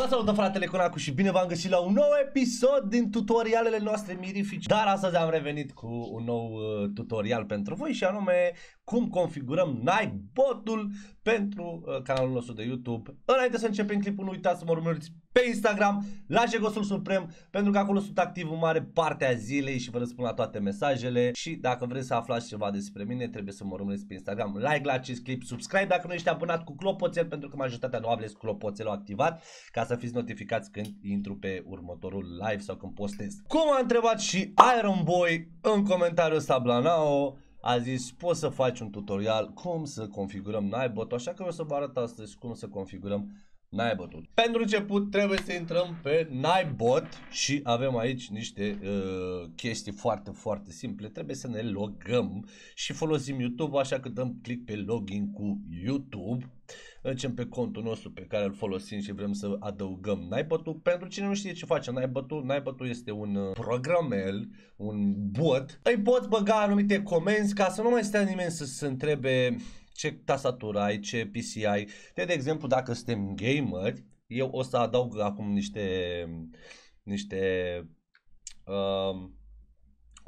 Vă salutăm fratele Conacu și bine v-am găsit la un nou episod din tutorialele noastre mirifici Dar astăzi am revenit cu un nou uh, tutorial pentru voi și anume cum configurăm naibotul pentru uh, canalul nostru de YouTube. Înainte să începem clipul, nu uitați să mă urmăriți pe Instagram, la Jegosul Suprem, pentru că acolo sunt activ în mare parte a zilei și vă răspund la toate mesajele. Și dacă vreți să aflați ceva despre mine, trebuie să mă urmăriți pe Instagram. Like la acest clip, subscribe dacă nu ești abonat cu clopoțel, pentru că majoritatea nu aveți clopoțelul activat, ca să fiți notificați când intru pe următorul live sau când postez. Cum a întrebat și Iron Boy în comentariul Sablanao, a zis poți să faci un tutorial cum să configurăm Nightbot, așa că o să vă arăt astăzi cum să configurăm Nightbot-ul. Pentru început trebuie să intrăm pe Nightbot și avem aici niște uh, chestii foarte, foarte simple. Trebuie să ne logăm și folosim YouTube, așa că dăm click pe login cu YouTube. Uh, Mergem pe contul nostru pe care îl folosim și vrem să adăugăm Naibătul. Pentru cine nu știe ce face Naibătul, Naibătul este un uh, programel, un bot. Îi păi poți băga anumite comenzi ca să nu mai stea nimeni să se întrebe ce tastatură ai, ce PC ai. De, de exemplu, dacă suntem gameri, eu o să adaug acum niște niște uh,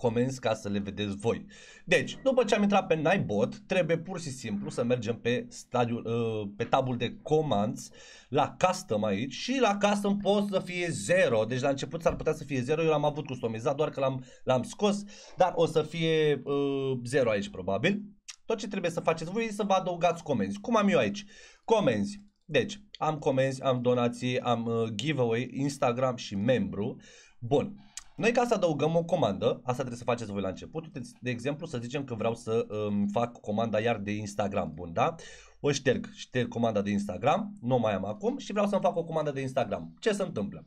comenzi ca să le vedeți voi. Deci, după ce am intrat pe Nightbot, trebuie pur și simplu să mergem pe, stadiul, uh, pe tabul de comanzi la custom aici și la custom pot să fie 0. Deci la început s-ar putea să fie 0, eu l-am avut customizat, doar că l-am, scos, dar o să fie uh, aici probabil. Tot ce trebuie să faceți voi e să vă adăugați comenzi. Cum am eu aici? Comenzi. Deci, am comenzi, am donații, am uh, giveaway, Instagram și membru. Bun. Noi ca să adăugăm o comandă, asta trebuie să faceți voi la început, de exemplu să zicem că vreau să um, fac comanda iar de Instagram, bun, da? O șterg, șterg comanda de Instagram, nu mai am acum și vreau să-mi fac o comandă de Instagram. Ce se întâmplă?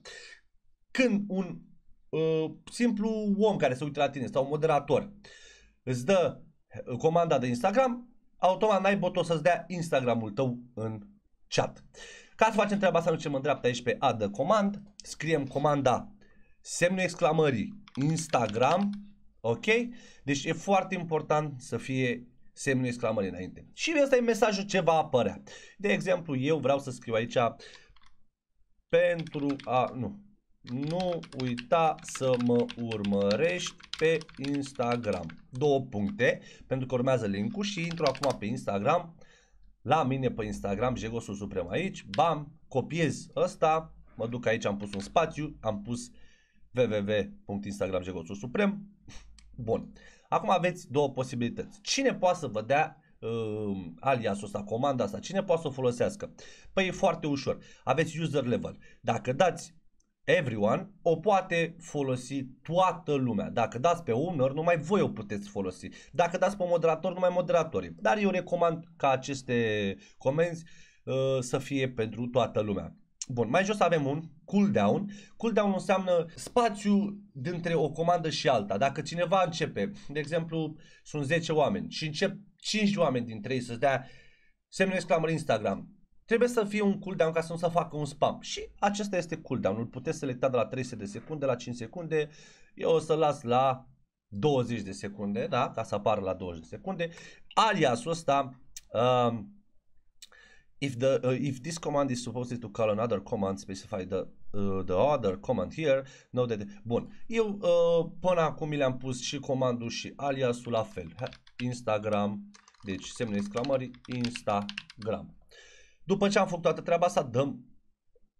Când un uh, simplu om care se uită la tine sau un moderator îți dă uh, comanda de Instagram, automat n-ai botul să-ți dea Instagramul tău în chat. Ca să facem treaba asta, nu în dreapta aici pe add comand, scriem comanda semnul exclamării, Instagram, ok? Deci e foarte important să fie semnul exclamării înainte. Și ăsta e mesajul ce va apărea. De exemplu, eu vreau să scriu aici pentru a... Nu. Nu uita să mă urmărești pe Instagram. Două puncte, pentru că urmează linkul și intru acum pe Instagram. La mine pe Instagram, Jegosul Suprem aici. Bam, copiez ăsta. Mă duc aici, am pus un spațiu, am pus uh, www.instagramgegoțul suprem. Bun. Acum aveți două posibilități. Cine poate să vă dea uh, aliasul ăsta, comanda asta, cine poate să o folosească? Păi e foarte ușor. Aveți user level. Dacă dați everyone, o poate folosi toată lumea. Dacă dați pe owner, numai voi o puteți folosi. Dacă dați pe moderator, numai moderatorii. Dar eu recomand ca aceste comenzi uh, să fie pentru toată lumea. Bun, mai jos avem un cooldown. Cooldown înseamnă spațiu dintre o comandă și alta. Dacă cineva începe, de exemplu, sunt 10 oameni și încep 5 oameni dintre ei să-ți dea semnul exclamări Instagram, trebuie să fie un cooldown ca să nu se facă un spam. Și acesta este cooldown. Îl puteți selecta de la 300 de secunde la 5 secunde. Eu o să-l las la 20 de secunde, da? Ca să apară la 20 de secunde. Aliasul ăsta... Uh, if the uh, if this command is supposed to call another command, specify the uh, the other command here. Know that bun. Eu uh, până acum mi le-am pus și comandul și aliasul la fel. Instagram. Deci semnul exclamării Instagram. După ce am făcut toată treaba asta, dăm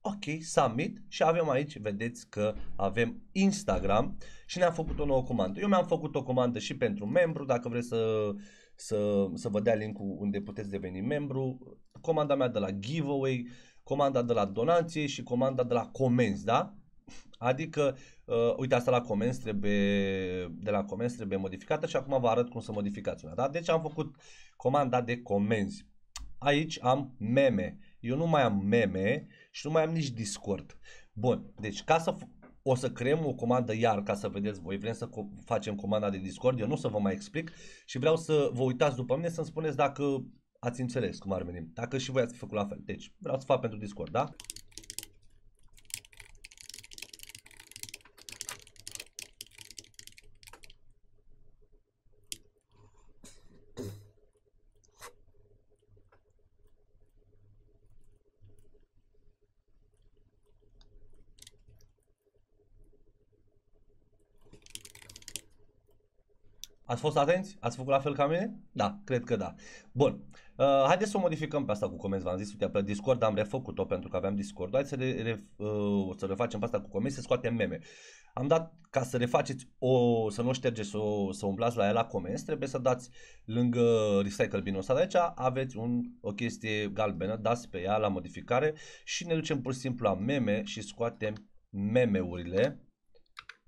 Ok, submit și avem aici, vedeți că avem Instagram și ne-am făcut o nouă comandă. Eu mi-am făcut o comandă și pentru membru, dacă vreți să, să, să vă dea linkul unde puteți deveni membru. Comanda mea de la giveaway, comanda de la donație și comanda de la comenzi, da? Adică, uh, uite, asta la comenzi trebuie, de la comenzi trebuie modificată și acum vă arăt cum să modificați una, da? Deci am făcut comanda de comenzi. Aici am meme eu nu mai am meme și nu mai am nici Discord. Bun, deci ca să o să creăm o comandă iar ca să vedeți voi. Vrem să co facem comanda de Discord, eu nu o să vă mai explic și vreau să vă uitați după mine să-mi spuneți dacă ați înțeles cum ar veni, dacă și voi ați făcut la fel. Deci, vreau să fac pentru Discord, da? Ați fost atenți? Ați făcut la fel ca mine? Da, cred că da. Bun. Uh, haideți să o modificăm pe asta cu comenzi. V-am zis, uite, pe Discord am refăcut-o pentru că aveam Discord. Hai să, re, re, uh, să refacem pe asta cu comenzi, să scoatem meme. Am dat, ca să refaceți, o, să nu ștergeți, o, să umblați la el la comenzi, trebuie să dați lângă Recycle bin ăsta de aici, aveți un, o chestie galbenă, dați pe ea la modificare și ne ducem pur și simplu la meme și scoatem meme-urile.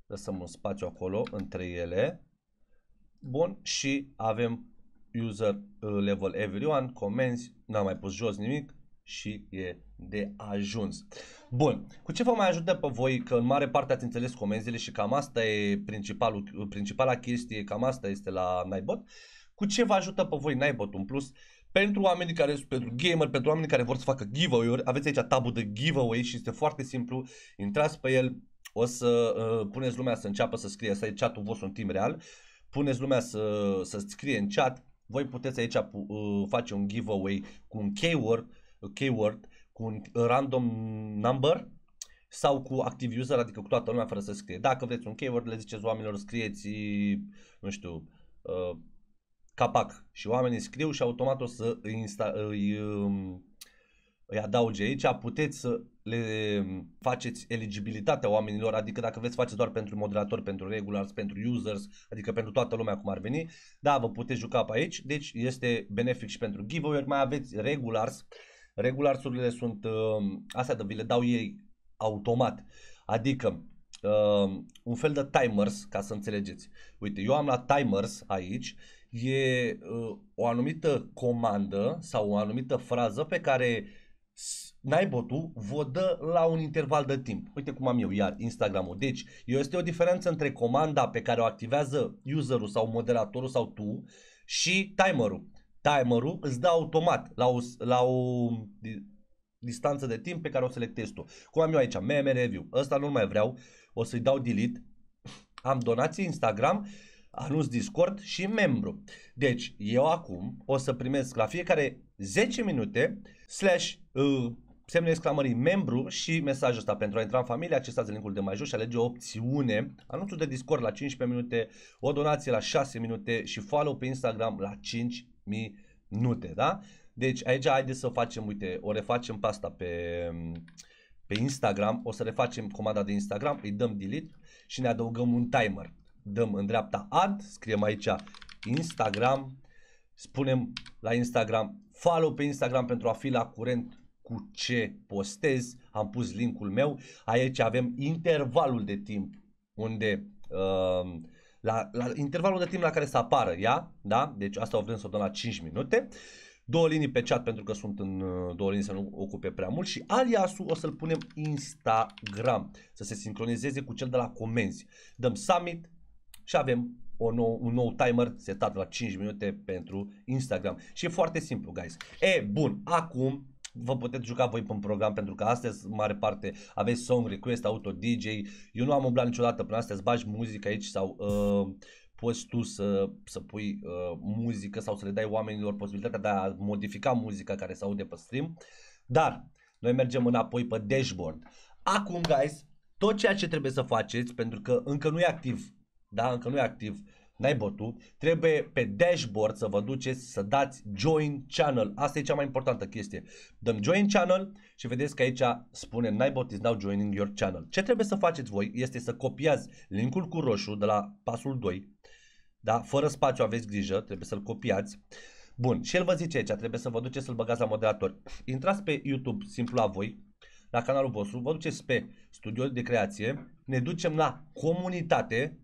Lăsăm un spațiu acolo între ele Bun, și avem user uh, level everyone, comenzi, n-am mai pus jos nimic și e de ajuns. Bun, cu ce vă mai ajută pe voi, că în mare parte ați înțeles comenzile și cam asta e principalul, principala chestie, cam asta este la nightbot Cu ce vă ajută pe voi nightbot în plus? Pentru oamenii care sunt pentru gamer, pentru oamenii care vor să facă giveaway-uri, aveți aici tabul de giveaway și este foarte simplu. Intrați pe el, o să uh, puneți lumea să înceapă să scrie, să ai chat-ul vostru în timp real puneți lumea să, să scrie în chat, voi puteți aici uh, face un giveaway cu un keyword, keyword cu un random number sau cu active user, adică cu toată lumea fără să scrie. Dacă vreți un keyword, le ziceți oamenilor, scrieți, nu știu, uh, capac și oamenii scriu și automat o să îi, insta- îi, um, îi adauge aici. Puteți să le mm, faceți eligibilitatea oamenilor, adică dacă vreți faceți doar pentru moderatori, pentru regulars, pentru users, adică pentru toată lumea cum ar veni, da, vă puteți juca pe aici, deci este benefic și pentru giveaway mai aveți regulars, regularsurile sunt, mm, astea de vi le dau ei automat, adică uh, un fel de timers, ca să înțelegeți. Uite, eu am la timers aici, e uh, o anumită comandă sau o anumită frază pe care naibotul vă dă la un interval de timp. Uite cum am eu, iar Instagram-ul. Deci, este o diferență între comanda pe care o activează userul sau moderatorul sau tu și timerul. Timerul îți dă automat la o, la o distanță de timp pe care o selectezi tu. Cum am eu aici, meme review. Ăsta nu mai vreau, o să-i dau delete. Am donații Instagram anunț Discord și membru. Deci, eu acum o să primesc la fiecare 10 minute slash uh, semnul exclamării membru și mesajul ăsta pentru a intra în familie, accesați linkul de mai jos și alege o opțiune, anunțul de Discord la 15 minute, o donație la 6 minute și follow pe Instagram la 5 minute, da? Deci aici haideți să facem, uite, o refacem pasta pe, pe Instagram, o să refacem comanda de Instagram, îi dăm delete și ne adăugăm un timer dăm în dreapta ad, scriem aici Instagram, spunem la Instagram follow pe Instagram pentru a fi la curent cu ce postez, am pus linkul meu, aici avem intervalul de timp unde uh, la, la intervalul de timp la care să apară ea, da? Deci asta o vrem să o dăm la 5 minute. Două linii pe chat pentru că sunt în uh, două linii să nu ocupe prea mult și aliasul o să-l punem Instagram să se sincronizeze cu cel de la comenzi. Dăm summit, și avem o nou, un nou timer setat la 5 minute pentru Instagram. Și e foarte simplu, guys. E, bun, acum vă puteți juca voi pe un program pentru că astăzi, mare parte, aveți song request, auto DJ. Eu nu am umblat niciodată până astăzi, bagi muzică aici sau uh, poți tu să, să pui uh, muzică sau să le dai oamenilor posibilitatea de a modifica muzica care se aude pe stream. Dar noi mergem înapoi pe dashboard. Acum, guys, tot ceea ce trebuie să faceți, pentru că încă nu e activ da? încă nu e activ, n-ai botul, trebuie pe dashboard să vă duceți să dați join channel. Asta e cea mai importantă chestie. Dăm join channel și vedeți că aici spune n-ai is now joining your channel. Ce trebuie să faceți voi este să copiați linkul cu roșu de la pasul 2, da? fără spațiu aveți grijă, trebuie să-l copiați. Bun, și el vă zice aici, trebuie să vă duceți să-l băgați la moderator. Intrați pe YouTube, simplu la voi, la canalul vostru, vă duceți pe studio de creație, ne ducem la comunitate,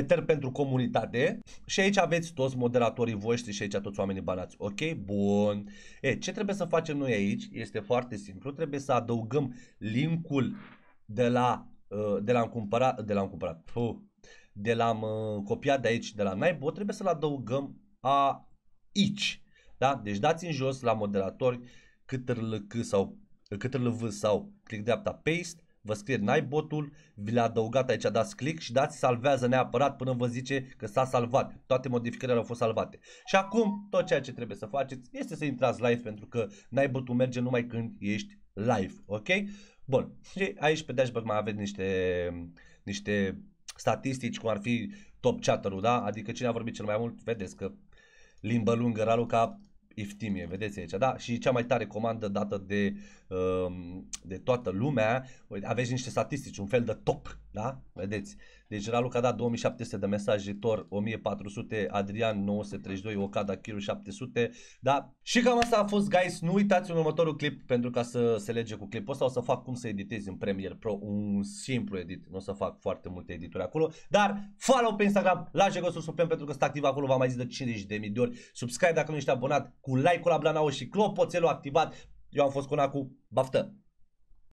setări pentru comunitate și aici aveți toți moderatorii voștri și aici toți oamenii banați. Ok? Bun. E, ce trebuie să facem noi aici este foarte simplu. Trebuie să adăugăm linkul de la uh, de l-am cumpărat, de l-am cumpărat, puh, de l-am uh, copiat de aici, de la Naibo, trebuie să-l adăugăm aici. Da? Deci dați în jos la moderatori cât câtârlc sau cât câtârlv sau click dreapta paste vă scrie, naibotul, vi le a adăugat aici, dați click și dați salvează neapărat până vă zice că s-a salvat. Toate modificările au fost salvate. Și acum tot ceea ce trebuie să faceți este să intrați live pentru că naibotul merge numai când ești live, ok? Bun, și aici pe dashboard mai aveți niște, niște statistici cum ar fi top chatter-ul, da? Adică cine a vorbit cel mai mult, vedeți că limbă lungă, Raluca iftimie, vedeți aici, da? Și cea mai tare comandă dată de, um, de toată lumea, aveți niște statistici, un fel de top, da? Vedeți? Deci Raluca a dat 2700 de mesaj, Jitor 1400, Adrian 932, Okada Kiru 700. Da? Și cam asta a fost, guys. Nu uitați un următorul clip pentru ca să se lege cu clipul ăsta. O să fac cum să editezi în Premiere Pro un simplu edit. Nu o să fac foarte multe edituri acolo. Dar follow pe Instagram, la Jegosul Suprem pentru că sunt activ acolo, v-am mai zis de 50.000 de ori. Subscribe dacă nu ești abonat, cu like-ul la Blanao și clopoțelul activat. Eu am fost cu Nacu, baftă!